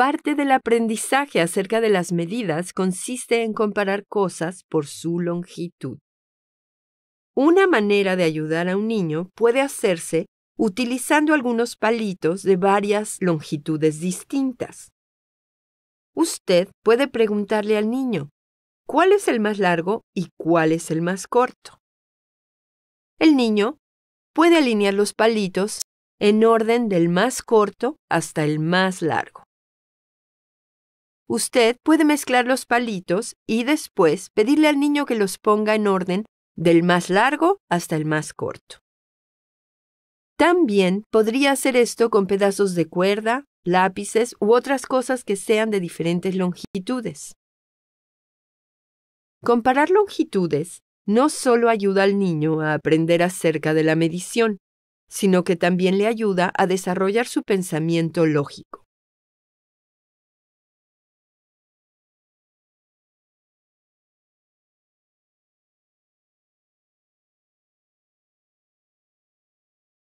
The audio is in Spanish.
Parte del aprendizaje acerca de las medidas consiste en comparar cosas por su longitud. Una manera de ayudar a un niño puede hacerse utilizando algunos palitos de varias longitudes distintas. Usted puede preguntarle al niño, ¿cuál es el más largo y cuál es el más corto? El niño puede alinear los palitos en orden del más corto hasta el más largo. Usted puede mezclar los palitos y después pedirle al niño que los ponga en orden del más largo hasta el más corto. También podría hacer esto con pedazos de cuerda, lápices u otras cosas que sean de diferentes longitudes. Comparar longitudes no solo ayuda al niño a aprender acerca de la medición, sino que también le ayuda a desarrollar su pensamiento lógico.